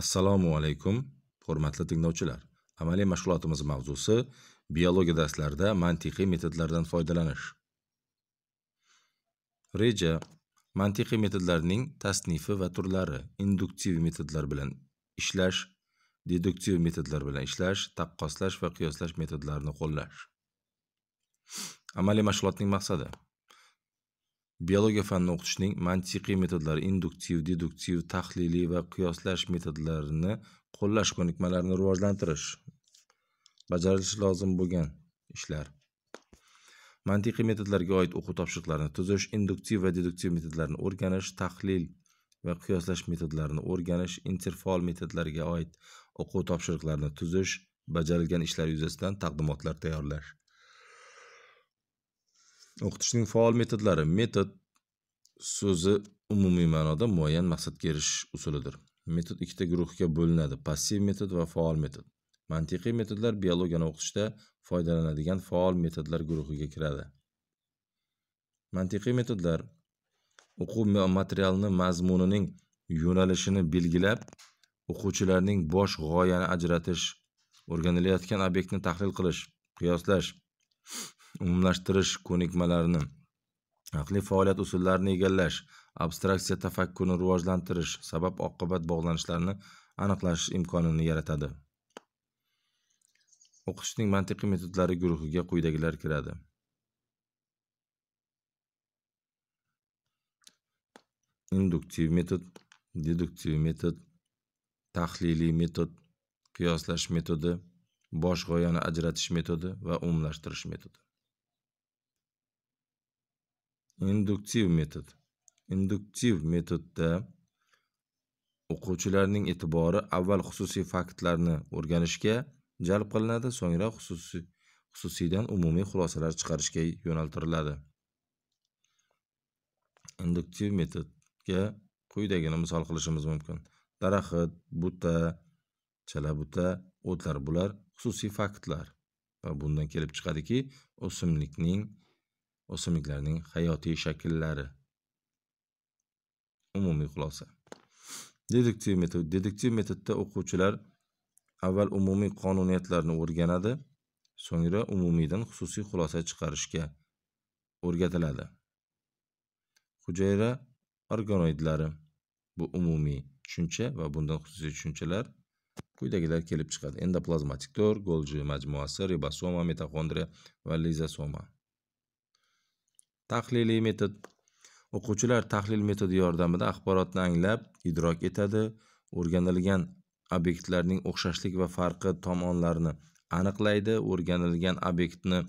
assalomu alaykum hurmatli tinglovchilar amaliy mashg'ulotimiz mavzusi biologiya darslarida mantiqiy metodlardan foydalanish reja mantiqiy metodlarning tasnifi va turlari induktiv metodlar bilan ishlash deduktiv metodlar bilan ishlash taqqoslash va qiyoslash metodlarini qo'llash amaliy mashg'ulotning maqsadi biologiya fanini o'qitishning mantiqiy metodlari induktiv deduktiv tahliliy va qiyoslash metodlarini qo'llash ko'nikmalarini rivojlantirish bajarilishi lozim bo'lgan ishlar mantiqiy metodlarga oid o'quv topshiriqlarini tuzish induktiv va deduktiv metodlarni o'rganish tahlil va qiyoslash metodlarini o'rganish interfaol metodlarga oid o'quv topshiriqlarini tuzish bajarilgan ishlar yuzasidan taqdimotlar tayyorlash O'qitishning faol metodlari. Metod so'zi umumiy ma'noda muayyan maqsadga erishish usulidir. Metod ikkita guruhga bo'linadi: passiv metod va faol metod. Mantiqiy metodlar biologiyani o'qitishda foydalanadigan faol metodlar guruhiga kiradi. Mantiqiy metodlar o'quv materialini mazmunining yo'nalishini belgilab, o'quvchilarning bosh g'oyani ajratish, o'rganilayotgan obyektni tahlil qilish, qiyoslash umumlashtirish ko'nikmalarini aqliy faoliyat usullarini egallash abstraksiya tafakkurni rivojlantirish sabab oqibat bog'lanishlarini aniqlash imkonini yaratadi o'qishning mantiqiy metodlari guruhiga quyidagilar kiradi induktiv metod deduktiv metod tahliliy metod qiyoslash metodi bosh g'oyani ajratish metodi va umumlashtirish metodi induktiv metod induktiv metodda o'quvchilarning e'tibori avval xususiy faktlarni o'rganishga jalb qilinadi so'ngra xususiy xususiydan umumiy xulosalar chiqarishga yo'naltiriladi induktiv metodga quyidagini misol qilishimiz mumkin daraxt buta chala buta o'tlar bular xususiy faktlar va bundan kelib chiqadiki o'simlikning O'simliklarning hayotiy shakllari. Umumiy xulosa. Deduktiv metod. Deduktiv metodda o'quvchilar avval umumiy qonuniyatlarni o'rganadi, so'ngra umumiydan xususiy xulosa chiqarishga o'rgatiladi. Hujayra organoidlari bu umumiy tushuncha va bundan xususiy tushunchalar quyidagilar kelib chiqadi. Endoplazmatik to'r, Golgi majmuasi, ribosoma, mitoxondriya va lizosoma. tahliliy metod o'quvchilar tahlil metodi yordamida axborotni anglab idrok etadi o'rganilgan obyektlarning o'xshashlik va farqi tomonlarini aniqlaydi o'rganilgan obyektni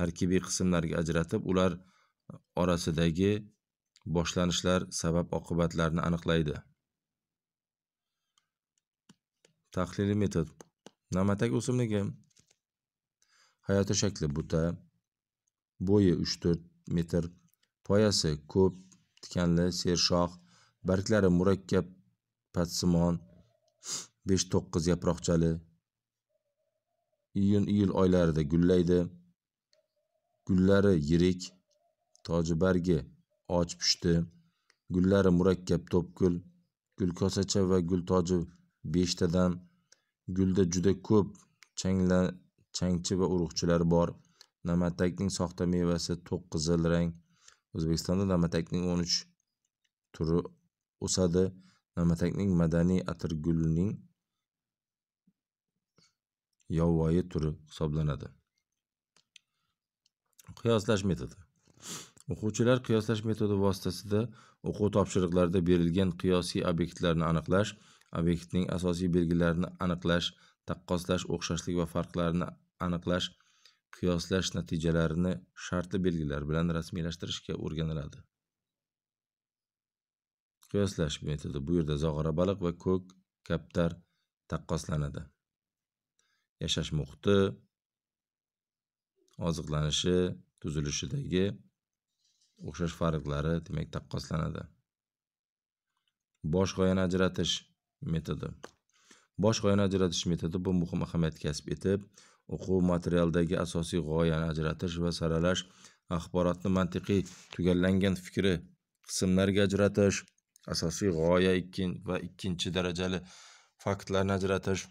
tarkibiy qismlarga ajratib ular orasidagi boshlanishlar sabab oqibatlarni aniqlaydi tahliliy metod namatak o'simligi hayoti shakli buta bo'yi uch to'rt metr poyasi ko'p tikanli sershox barglari murakkab patsimon besh to'qqiz yaproqchali iyun iyul oylarida gullaydi gullari yirik toji bargi och pushti gullari murakkab to'pgul gulkosacha va gul toji beshtadan gulda juda ko'p changchi va urug'chilar bor na'matakning soxta mevasi to'q qizil rang o'zbekistonda na'matakning o'n uch turi o'sadi na'matakning madaniy atirgulining yovvoyi turi hisoblanadi qiyoslash metodi o'quvchilar qiyoslash metodi vositasida o'quv topshiriqlarida berilgan qiyosiy obyektlarni aniqlash obyektning asosiy belgilarini aniqlash taqqoslash o'xshashlik va farqlarni aniqlash qiyoslash natijalarini shartli belgilar bilan rasmiylashtirishga o'rganiladi qiyoslash metodi bu yerda zog'ora baliq va ko'k kaptar taqqoslanadi yashash muhiti oziqlanishi tuzilishidagi o'xshash farqlari demak taqqoslanadi bosh g'oyani ajratish metodi bosh g'oyani ajratish metodi bu muhim ahamiyat kasb etib o'quv materialidagi asosiy g'oyani ajratish va saralash axborotni mantiqiy tugallangan fikri qismlarga ajratish asosiy g'oya ikkin va ikkinchi darajali faktlarni ajratish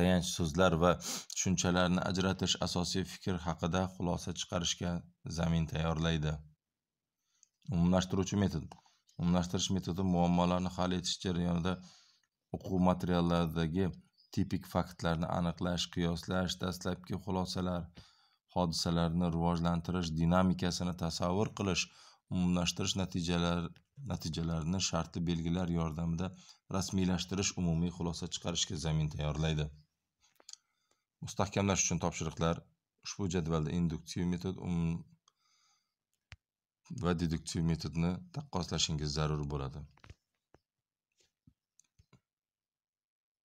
tayanch so'zlar va tushunchalarni ajratish asosiy fikr haqida xulosa chiqarishga zamin tayyorlaydi umumlashtiruvchi metod umumlashtirish metodi muammolarni hal etish jarayonida o'quv materiallaridagi tipik faktlarni aniqlash qiyoslash dastlabki xulosalar hodisalarni rivojlantirish dinamikasini tasavvur qilish umumlashtirish natijalar natijalarini shartli belgilar yordamida rasmiylashtirish umumiy xulosa chiqarishga zamin tayyorlaydi mustahkamlash uchun topshiriqlar ushbu jadvalda induktiv metod um va deduktiv metodni taqqoslashingiz zarur bo'ladi